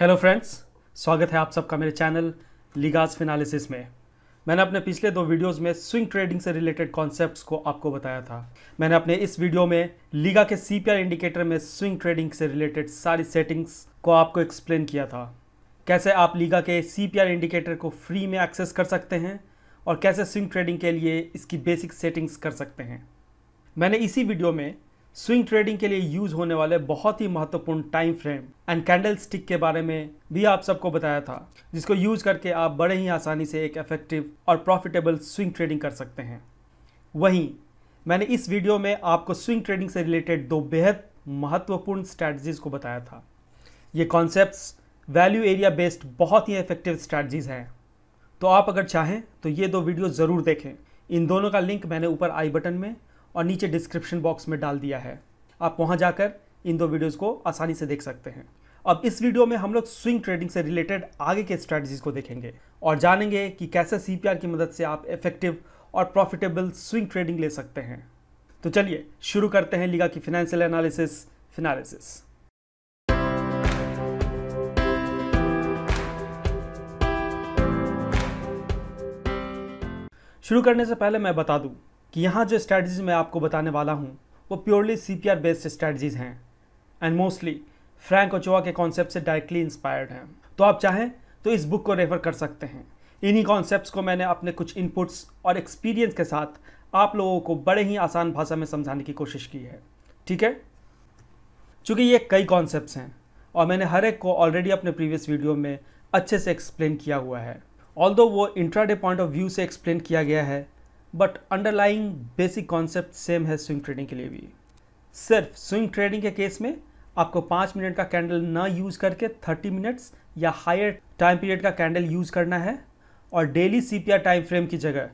Hello friends स्वागत है आप सबका मेरे चैनल लिगाज फिनालिसिस में मैंने अपने पिछले दो वीडियोस में स्विंग ट्रेडिंग से रिलेटेड कॉन्सेप्ट्स को आपको बताया था मैंने अपने इस वीडियो में लीगा के सी इंडिकेटर में स्विंग ट्रेडिंग से रिलेटेड सारी सेटिंग्स को आपको एक्सप्लेन किया था कैसे आप लीगा के सी इंडिकेटर को फ्री में एक्सेस कर सकते हैं और कैसे स्विंग ट्रेडिंग के लिए इसकी बेसिक सेटिंग्स कर सकते हैं मैंने इसी वीडियो में स्विंग ट्रेडिंग के लिए यूज होने वाले बहुत ही महत्वपूर्ण time frame and candlestick के बारे में भी आप सबको बताया था जिसको यूज करके आप बड़े ही आसानी से एक इफेक्टिव और प्रॉफिटेबल स्विंग ट्रेडिंग कर सकते हैं वहीं मैंने इस वीडियो में आपको स्विंग ट्रेडिंग से रिलेटेड दो बेहद महत्वपूर्ण स्ट्रैटजीज को बताया था ये कॉन्सेप्ट वैल्यू एरिया बेस्ड बहुत ही इफेक्टिव स्ट्रैटजीज हैं तो आप अगर चाहें तो ये दो वीडियो ज़रूर देखें इन दोनों का लिंक मैंने ऊपर आई बटन में और नीचे डिस्क्रिप्शन बॉक्स में डाल दिया है आप वहाँ जाकर इन दो वीडियोज़ को आसानी से देख सकते हैं अब इस वीडियो में हम लोग स्विंग ट्रेडिंग से रिलेटेड आगे के स्ट्रैटेजीज को देखेंगे और जानेंगे कि कैसे सी की मदद से आप इफेक्टिव और प्रॉफिटेबल स्विंग ट्रेडिंग ले सकते हैं तो चलिए शुरू करते हैं लीगा की फाइनेंशियल एनालिसिस फिनालिसिस शुरू करने से पहले मैं बता दूं कि यहाँ जो स्ट्रैटेजीज मैं आपको बताने वाला हूँ वो purely C P R based strategies हैं एंड मोस्टली फ्रैंक ओचोआ के कॉन्सेप्ट से डायरेक्टली इंस्पायर्ड हैं तो आप चाहें तो इस बुक को रेफर कर सकते हैं इन्हीं कॉन्सेप्ट्स को मैंने अपने कुछ इनपुट्स और एक्सपीरियंस के साथ आप लोगों को बड़े ही आसान भाषा में समझाने की कोशिश की है ठीक है चूँकि ये कई कॉन्सेप्ट्स हैं और मैंने हर एक को ऑलरेडी अपने प्रीवियस वीडियो में अच्छे से एक्सप्लेन किया हुआ है ऑल वो इंट्राडे पॉइंट ऑफ व्यू से एक्सप्लेन किया गया है but underlying basic concept same है स्विंग ट्रेडिंग के लिए भी सिर्फ स्विंग ट्रेडिंग के केस में आपको पाँच मिनट का कैंडल ना यूज़ करके थर्टी मिनट्स या हायर टाइम पीरियड का कैंडल यूज़ करना है और डेली सी टाइम फ्रेम की जगह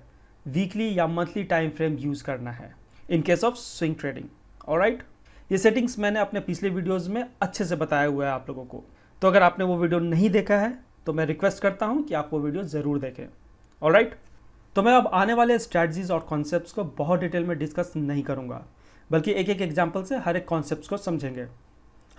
वीकली या मंथली टाइम फ्रेम यूज़ करना है in case of swing trading और ये सेटिंग्स मैंने अपने पिछले वीडियोज़ में अच्छे से बताया हुआ है आप लोगों को तो अगर आपने वो वीडियो नहीं देखा है तो मैं रिक्वेस्ट करता हूँ कि आप वो वीडियो ज़रूर देखें और तो मैं अब आने वाले स्ट्रैटजीज और कॉन्सेप्ट्स को बहुत डिटेल में डिस्कस नहीं करूँगा बल्कि एक एक एग्जाम्पल से हर एक कॉन्सेप्ट को समझेंगे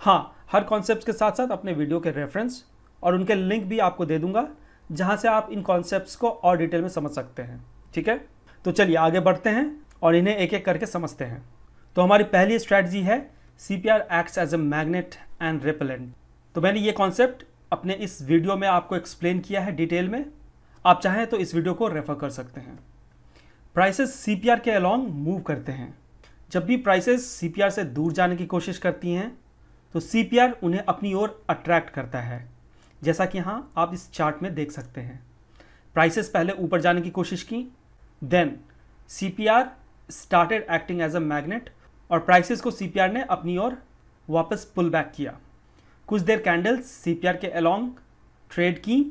हाँ हर कॉन्सेप्ट के साथ साथ अपने वीडियो के रेफरेंस और उनके लिंक भी आपको दे दूंगा जहाँ से आप इन कॉन्सेप्ट को और डिटेल में समझ सकते हैं ठीक है तो चलिए आगे बढ़ते हैं और इन्हें एक एक करके समझते हैं तो हमारी पहली स्ट्रैटी है C P R acts as a magnet and repellent तो मैंने ये कॉन्सेप्ट अपने इस वीडियो में आपको एक्सप्लेन किया है डिटेल में आप चाहें तो इस वीडियो को रेफर कर सकते हैं प्राइसेस सीपीआर के अलॉन्ग मूव करते हैं जब भी प्राइसेस सीपीआर से दूर जाने की कोशिश करती हैं तो सीपीआर उन्हें अपनी ओर अट्रैक्ट करता है जैसा कि यहाँ आप इस चार्ट में देख सकते हैं प्राइसेस पहले ऊपर जाने की कोशिश की then CPR started acting as a magnet और प्राइसेस को सीपीआर ने अपनी ओर वापस पुल बैक किया कुछ देर कैंडल्स सीपीआर के अलोंग ट्रेड की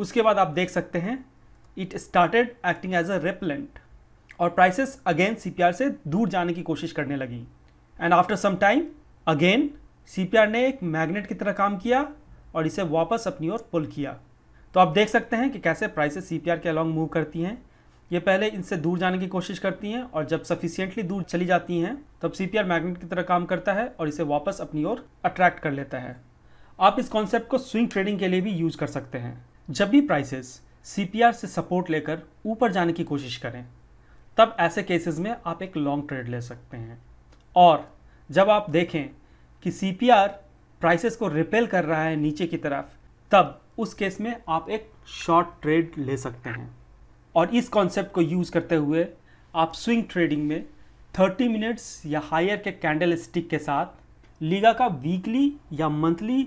उसके बाद आप देख सकते हैं it started acting as a repellent और प्राइसेस अगेन सीपीआर से दूर जाने की कोशिश करने लगी and after some time again CPR ने एक मैग्नेट की तरह काम किया और इसे वापस अपनी ओर पुल किया तो आप देख सकते हैं कि कैसे प्राइसेस सीपीआर के अलॉन्ग मूव करती हैं ये पहले इनसे दूर जाने की कोशिश करती हैं और जब सफिशियंटली दूर चली जाती हैं तब सी मैग्नेट की तरह काम करता है और इसे वापस अपनी ओर अट्रैक्ट कर लेता है आप इस कॉन्सेप्ट को स्विंग ट्रेडिंग के लिए भी यूज कर सकते हैं जब भी प्राइसेस सी से सपोर्ट लेकर ऊपर जाने की कोशिश करें तब ऐसे केसेस में आप एक लॉन्ग ट्रेड ले सकते हैं और जब आप देखें कि आर प्राइसेस को रिपेल कर रहा है नीचे की तरफ तब उस केस में आप एक शॉर्ट ट्रेड ले सकते हैं और इस कॉन्सेप्ट को यूज़ करते हुए आप स्विंग ट्रेडिंग में 30 मिनट्स या हायर के कैंडल स्टिक के साथ लीगा का वीकली या मंथली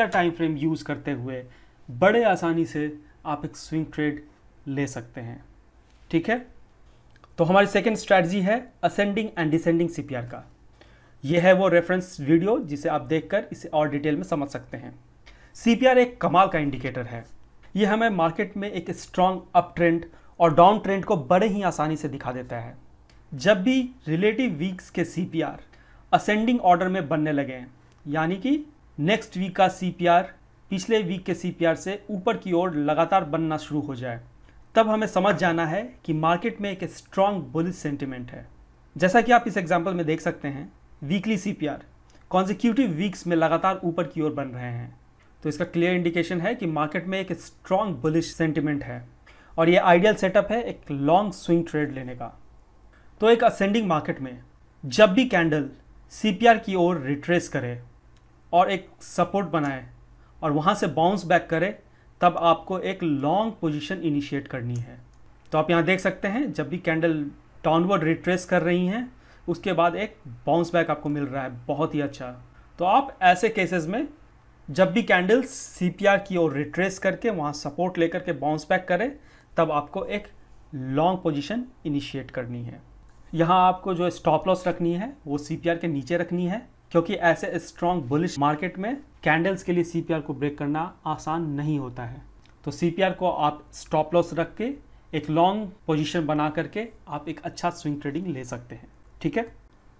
आर टाइम फ्रेम यूज़ करते हुए बड़े आसानी से आप एक स्विंग ट्रेड ले सकते हैं ठीक है तो हमारी सेकेंड स्ट्रैटी है असेंडिंग एंड डिसेंडिंग सी का यह है वो रेफरेंस वीडियो जिसे आप देखकर इसे और डिटेल में समझ सकते हैं सी एक कमाल का इंडिकेटर है यह हमें मार्केट में एक स्ट्रांग अप ट्रेंड और डाउन ट्रेंड को बड़े ही आसानी से दिखा देता है जब भी रिलेटिव वीक्स के सी असेंडिंग ऑर्डर में बनने लगे यानी कि नेक्स्ट वीक का सी पिछले वीक के सी से ऊपर की ओर लगातार बनना शुरू हो जाए तब हमें समझ जाना है कि मार्केट में एक स्ट्रांग बुलिश सेंटिमेंट है जैसा कि आप इस एग्जाम्पल में देख सकते हैं weekly C P R consecutive weeks में लगातार ऊपर की ओर बन रहे हैं तो इसका क्लियर इंडिकेशन है कि मार्केट में एक स्ट्रांग बुलिश सेंटिमेंट है और यह आइडियल सेटअप है एक लॉन्ग स्विंग ट्रेड लेने का तो एक असेंडिंग मार्केट में जब भी कैंडल सी की ओर रिट्रेस करे और एक सपोर्ट बनाए और वहाँ से बाउंस बैक करे तब आपको एक लॉन्ग पोजिशन इनिशिएट करनी है तो आप यहाँ देख सकते हैं जब भी कैंडल डाउनवर्ड रिट्रेस कर रही हैं उसके बाद एक बाउंस बैक आपको मिल रहा है बहुत ही अच्छा तो आप ऐसे केसेस में जब भी कैंडल्स सी की ओर रिट्रेस करके वहाँ सपोर्ट लेकर के बाउंस बैक करें तब आपको एक लॉन्ग पोजीशन इनिशिएट करनी है यहाँ आपको जो स्टॉप लॉस रखनी है वो सी के नीचे रखनी है क्योंकि ऐसे स्ट्रॉन्ग बुलिश मार्केट में कैंडल्स के लिए सी को ब्रेक करना आसान नहीं होता है तो सी को आप स्टॉप लॉस रख के एक लॉन्ग पोजीशन बना करके आप एक अच्छा स्विंग ट्रेडिंग ले सकते हैं ठीक है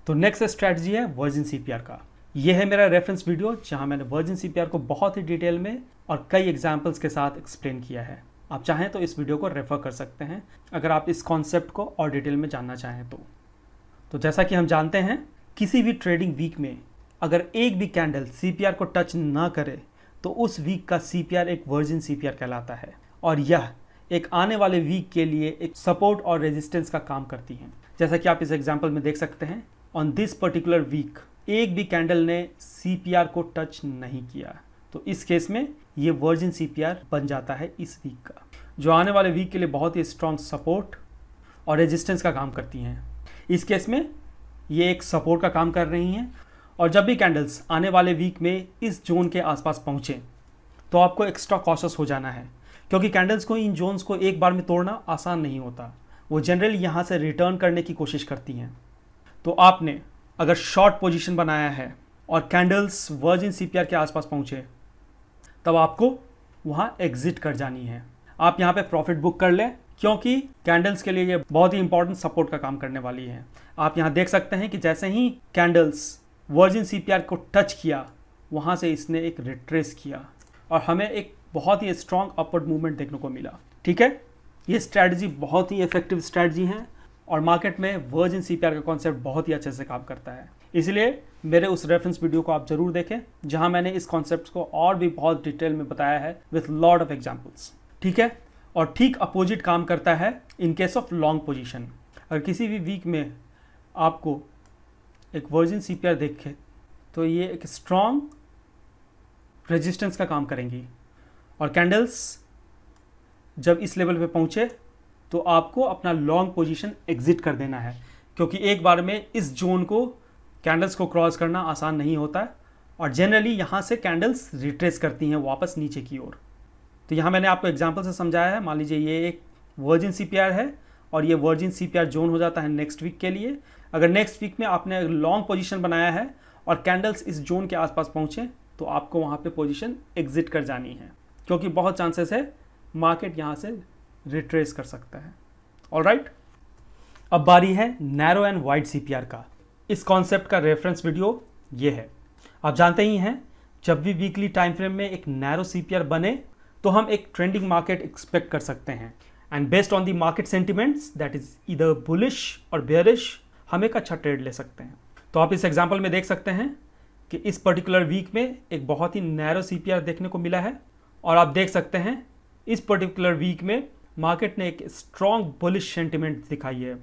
तो नेक्स्ट स्ट्रेटजी है वर्जिन सी का यह है मेरा रेफरेंस वीडियो जहां मैंने वर्जिन सी को बहुत ही डिटेल में और कई एग्जाम्पल्स के साथ एक्सप्लेन किया है आप चाहें तो इस वीडियो को रेफर कर सकते हैं अगर आप इस कॉन्सेप्ट को और डिटेल में जानना चाहें तो तो जैसा कि हम जानते हैं किसी भी ट्रेडिंग वीक में अगर एक भी कैंडल सी को टच ना करे तो उस वीक का सी एक वर्जिन सी कहलाता है और यह एक आने वाले वीक के लिए एक सपोर्ट और रेजिस्टेंस का काम करती हैं जैसा कि आप इस एग्जाम्पल में देख सकते हैं ऑन दिस पर्टिकुलर वीक एक भी कैंडल ने सी को टच नहीं किया तो इस केस में ये वर्जिन सी बन जाता है इस वीक का जो आने वाले वीक के लिए बहुत ही स्ट्रॉन्ग सपोर्ट और रेजिस्टेंस का काम करती हैं इस केस में ये एक सपोर्ट का काम कर रही हैं और जब भी कैंडल्स आने वाले वीक में इस जोन के आसपास पहुँचें तो आपको एक्स्ट्रा कॉशस हो जाना है क्योंकि कैंडल्स को इन जोन्स को एक बार में तोड़ना आसान नहीं होता वो जनरली यहाँ से रिटर्न करने की कोशिश करती हैं तो आपने अगर शॉर्ट पोजीशन बनाया है और कैंडल्स वर्जिन सी के आसपास पहुँचे तब आपको वहाँ एग्जिट कर जानी है आप यहाँ पर प्रॉफिट बुक कर लें क्योंकि कैंडल्स के लिए ये बहुत ही इंपॉर्टेंट सपोर्ट का काम करने वाली है आप यहाँ देख सकते हैं कि जैसे ही कैंडल्स वर्जिन सी को टच किया वहाँ से इसने एक रिट्रेस किया और हमें एक बहुत ही स्ट्रॉन्ग अपवर्ड मूवमेंट देखने को मिला ठीक है ये स्ट्रैटेजी बहुत ही इफेक्टिव स्ट्रैटेजी है और मार्केट में वर्जिन सी का कॉन्सेप्ट बहुत ही अच्छे से काम करता है इसलिए मेरे उस रेफरेंस वीडियो को आप जरूर देखें जहां मैंने इस कॉन्सेप्ट को और भी बहुत डिटेल में बताया है विथ लॉर्ड ऑफ एग्जाम्पल्स ठीक है और ठीक अपोजिट काम करता है in case of long position अगर किसी भी वीक में आपको एक वर्जिन सी देखे तो ये एक स्ट्रॉन्ग रेजिस्टेंस का काम करेंगी और कैंडल्स जब इस लेवल पे पहुँचे तो आपको अपना लॉन्ग पोजीशन एग्जिट कर देना है क्योंकि एक बार में इस जोन को कैंडल्स को क्रॉस करना आसान नहीं होता है और जनरली यहाँ से कैंडल्स रिट्रेस करती हैं वापस नीचे की ओर तो यहाँ मैंने आपको एग्जाम्पल से समझाया है मान लीजिए ये एक वर्जिन सी है और ये वर्जिन सी जोन हो जाता है नेक्स्ट वीक के लिए अगर नेक्स्ट वीक में आपने लॉन्ग पोजिशन बनाया है और कैंडल्स इस जोन के आसपास पहुँचे तो आपको वहाँ पर पोजिशन एग्जिट कर जानी है क्योंकि बहुत चांसेस है मार्केट यहाँ से रिट्रेस कर सकता है ऑल राइट अब बारी है नैरो एंड वाइड सी का इस कॉन्सेप्ट का रेफरेंस वीडियो ये है आप जानते ही हैं जब भी वीकली टाइम फ्रेम में एक नैरो सी बने तो हम एक ट्रेंडिंग मार्केट एक्सपेक्ट कर सकते हैं and based on the market sentiments that is इधर बुलिश और बेरिश हम एक अच्छा ट्रेड ले सकते हैं तो आप इस एग्जाम्पल में देख सकते हैं कि इस पर्टिकुलर वीक में एक बहुत ही नैरो सी देखने को मिला है और आप देख सकते हैं इस पर्टिकुलर वीक में मार्केट ने एक स्ट्रॉन्ग बुलिश सेंटिमेंट दिखाई है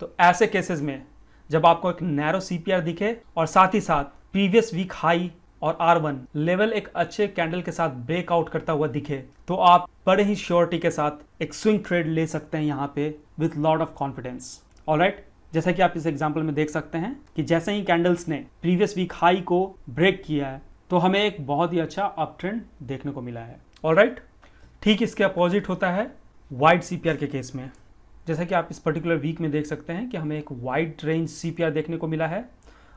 तो ऐसे केसेस में जब आपको एक नैरो सी दिखे और साथ ही साथ प्रीवियस वीक हाई और आर वन लेवल एक अच्छे कैंडल के साथ ब्रेकआउट करता हुआ दिखे तो आप बड़े ही श्योरिटी के साथ एक स्विंग ट्रेड ले सकते हैं यहाँ पे with lot of confidence all right जैसा कि आप इस एग्जाम्पल में देख सकते हैं कि जैसे ही कैंडल्स ने प्रीवियस वीक हाई को ब्रेक किया है तो हमें एक बहुत ही अच्छा अप ट्रेंड देखने को मिला है ऑल राइट ठीक इसके अपोजिट होता है वाइड सीपीआर के केस में जैसा कि आप इस पर्टिकुलर वीक में देख सकते हैं कि हमें एक वाइड रेंज सीपीआर देखने को मिला है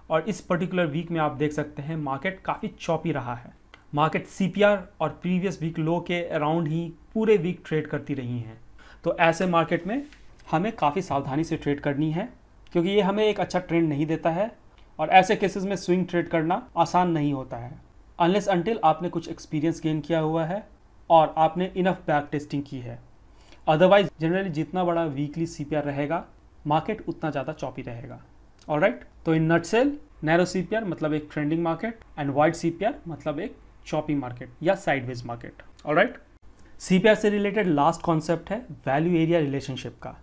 और इस पर्टिकुलर वीक में आप देख सकते हैं मार्केट काफ़ी चौपी रहा है मार्केट सी और प्रीवियस वीक लो के अराउंड ही पूरे वीक ट्रेड करती रही हैं तो ऐसे मार्केट में हमें काफ़ी सावधानी से ट्रेड करनी है क्योंकि ये हमें एक अच्छा ट्रेंड नहीं देता है और ऐसे केसेस में स्विंग ट्रेड करना आसान नहीं होता है अनलेस अनटिल आपने कुछ एक्सपीरियंस गेन किया हुआ है और आपने इनफ बैक टेस्टिंग की है अदरवाइज जनरली जितना बड़ा वीकली सी रहेगा मार्केट उतना ज़्यादा चौपी रहेगा ऑल राइट तो इन नटसेल नैरो सीपीआर मतलब एक trending market and wide CPR मतलब एक चॉपिंग मार्केट या sideways market all alright CPR से रिलेटेड लास्ट कॉन्सेप्ट है वैल्यू एरिया रिलेशनशिप का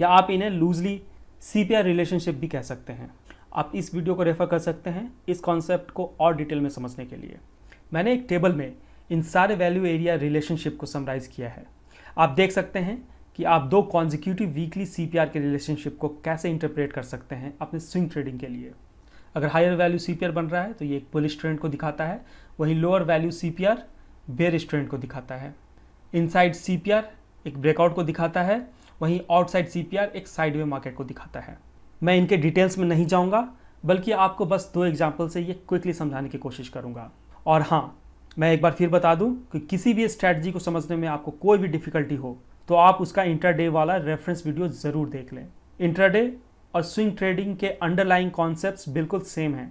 या आप इन्हें लूजली सीपीआर रिलेशनशिप भी कह सकते हैं आप इस वीडियो को रेफर कर सकते हैं इस कॉन्सेप्ट को और डिटेल में समझने के लिए मैंने एक टेबल में इन सारे वैल्यू एरिया रिलेशनशिप को समराइज किया है आप देख सकते हैं कि आप दो कॉन्जिक्यूटिव वीकली सी के रिलेशनशिप को कैसे इंटरप्रेट कर सकते हैं अपने स्विंग ट्रेडिंग के लिए अगर हायर वैल्यू सी बन रहा है तो ये एक पुलिस ट्रेंड को दिखाता है वहीं lower value C P R bearish trend को दिखाता है इनसाइड सी पी आर एक ब्रेकआउट को दिखाता है वहीं आउटसाइड सी एक साइड मार्केट को दिखाता है मैं इनके डिटेल्स में नहीं जाऊँगा बल्कि आपको बस दो एग्जाम्पल से ये क्विकली समझाने की कोशिश करूँगा और हाँ मैं एक बार फिर बता दूं कि किसी भी स्ट्रैटी को समझने में आपको कोई भी डिफ़िकल्टी हो तो आप उसका इंटरडे वाला रेफरेंस वीडियो ज़रूर देख लें इंटरडे और स्विंग ट्रेडिंग के अंडरलाइंग कॉन्सेप्ट बिल्कुल सेम है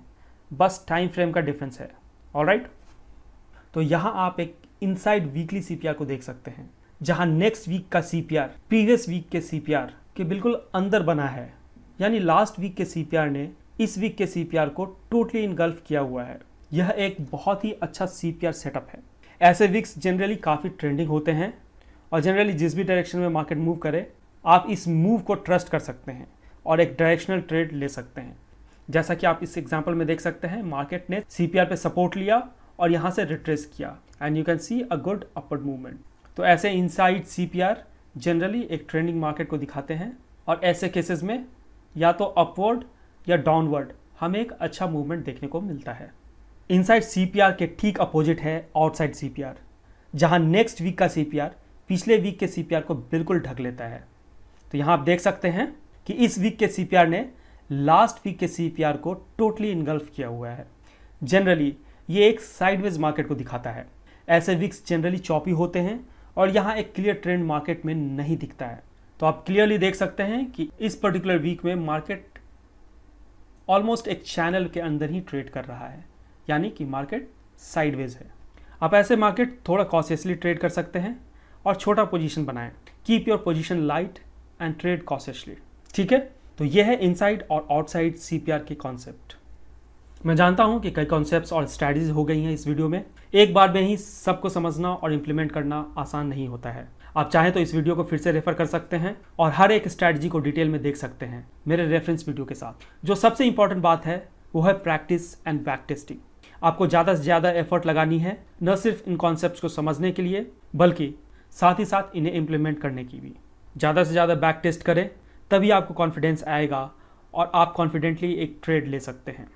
बस टाइम फ्रेम का डिफरेंस है ऑल right? तो यहां आप एक इनसाइड वीकली सीपीआर को देख सकते हैं जहां नेक्स्ट वीक का सीपीआर प्रीवियस वीक के सीपीआर के बिल्कुल अंदर बना है यानी लास्ट वीक के सीपीआर ने इस वीक के सीपीआर को टोटली इनगल्फ किया हुआ है यह एक बहुत ही अच्छा सीपीआर सेटअप है ऐसे वीक्स जनरली काफ़ी ट्रेंडिंग होते हैं और जनरली जिस भी डायरेक्शन में मार्केट मूव करे आप इस मूव को ट्रस्ट कर सकते हैं और एक डायरेक्शनल ट्रेड ले सकते हैं जैसा कि आप इस एग्जाम्पल में देख सकते हैं मार्केट ने सी पे सपोर्ट लिया और यहाँ से रिट्रेस किया and you can see a good upward movement तो ऐसे inside C P R generally एक ट्रेंडिंग मार्केट को दिखाते हैं और ऐसे केसेस में या तो अपवर्ड या डाउनवर्ड हमें एक अच्छा मूवमेंट देखने को मिलता है इनसाइड सी पी आर के ठीक अपोजिट है आउटसाइड सी पी आर जहां नेक्स्ट वीक का सी पी आर पिछले वीक के सी को बिल्कुल ढक लेता है तो यहाँ आप देख सकते हैं कि इस वीक के सी ने लास्ट वीक के सी को टोटली इनगल्फ किया हुआ है जनरली ये एक साइडवेज मार्केट को दिखाता है ऐसे वीक्स जनरली चॉपी होते हैं और यहाँ एक क्लियर ट्रेंड मार्केट में नहीं दिखता है तो आप क्लियरली देख सकते हैं कि इस पर्टिकुलर वीक में मार्केट ऑलमोस्ट एक चैनल के अंदर ही ट्रेड कर रहा है यानी कि मार्केट साइडवेज है आप ऐसे मार्केट थोड़ा कॉशियसली ट्रेड कर सकते हैं और छोटा पोजीशन बनाएं keep your position light and trade cautiously ठीक है तो ये है इनसाइड और आउटसाइड सीपीआर के कॉन्सेप्ट मैं जानता हूं कि कई कॉन्सेप्ट्स और स्ट्रैटेजीज हो गई हैं इस वीडियो में एक बार में ही सबको समझना और इम्प्लीमेंट करना आसान नहीं होता है आप चाहें तो इस वीडियो को फिर से रेफर कर सकते हैं और हर एक स्ट्रैटेजी को डिटेल में देख सकते हैं मेरे रेफरेंस वीडियो के साथ जो सबसे इंपॉर्टेंट बात है वो है प्रैक्टिस एंड बैक टेस्टिंग आपको ज़्यादा से ज़्यादा एफर्ट लगानी है न सिर्फ इन कॉन्सेप्ट को समझने के लिए बल्कि साथ ही साथ इन्हें इम्प्लीमेंट करने की भी ज़्यादा से ज़्यादा बैक टेस्ट करें तभी आपको कॉन्फिडेंस आएगा और आप कॉन्फिडेंटली एक ट्रेड ले सकते हैं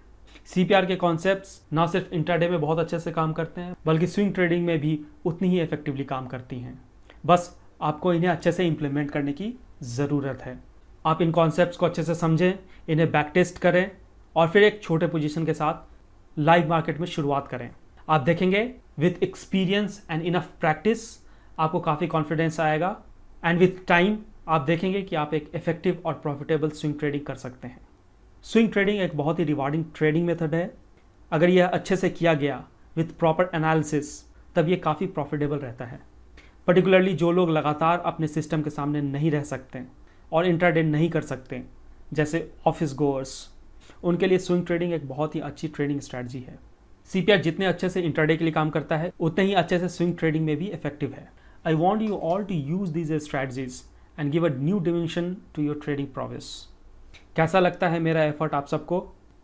सी के कॉन्सेप्ट ना सिर्फ इंटरडे में बहुत अच्छे से काम करते हैं बल्कि स्विंग ट्रेडिंग में भी उतनी ही इफेक्टिवली काम करती हैं बस आपको इन्हें अच्छे से इम्प्लीमेंट करने की ज़रूरत है आप इन कॉन्सेप्ट को अच्छे से समझें इन्हें बैक टेस्ट करें और फिर एक छोटे पोजिशन के साथ लाइव मार्केट में शुरुआत करें आप देखेंगे with experience and enough practice आपको काफ़ी कॉन्फिडेंस आएगा एंड विथ टाइम आप देखेंगे कि आप एक इफेक्टिव और प्रॉफिटेबल स्विंग ट्रेडिंग कर सकते हैं स्विंग ट्रेडिंग एक बहुत ही रिवार्डिंग ट्रेडिंग मेथड है अगर यह अच्छे से किया गया विथ प्रॉपर एनालिसिस तब ये काफ़ी प्रॉफिटेबल रहता है पर्टिकुलरली जो लोग लगातार अपने सिस्टम के सामने नहीं रह सकते और इंटरडेन नहीं कर सकते जैसे ऑफिस गोअर्स उनके लिए स्विंग ट्रेडिंग एक बहुत ही अच्छी ट्रेडिंग स्ट्रैटी है सी जितने अच्छे से इंटरडे के लिए काम करता है उतने ही अच्छे से स्विंग ट्रेडिंग में भी इफेक्टिव है I want you all to use these strategies and give a new dimension to your trading progress कैसा लगता है मेरा एफर्ट आप सबको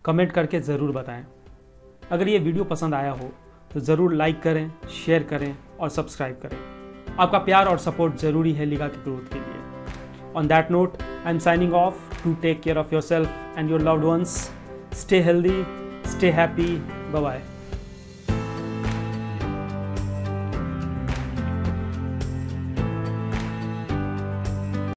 कमेंट करके ज़रूर बताएं अगर ये वीडियो पसंद आया हो तो ज़रूर लाइक करें शेयर करें और सब्सक्राइब करें आपका प्यार और सपोर्ट ज़रूरी है लिगा की ग्रोथ के लिए on that note I am signing off to take care of yourself and your loved ones stay healthy stay happy bye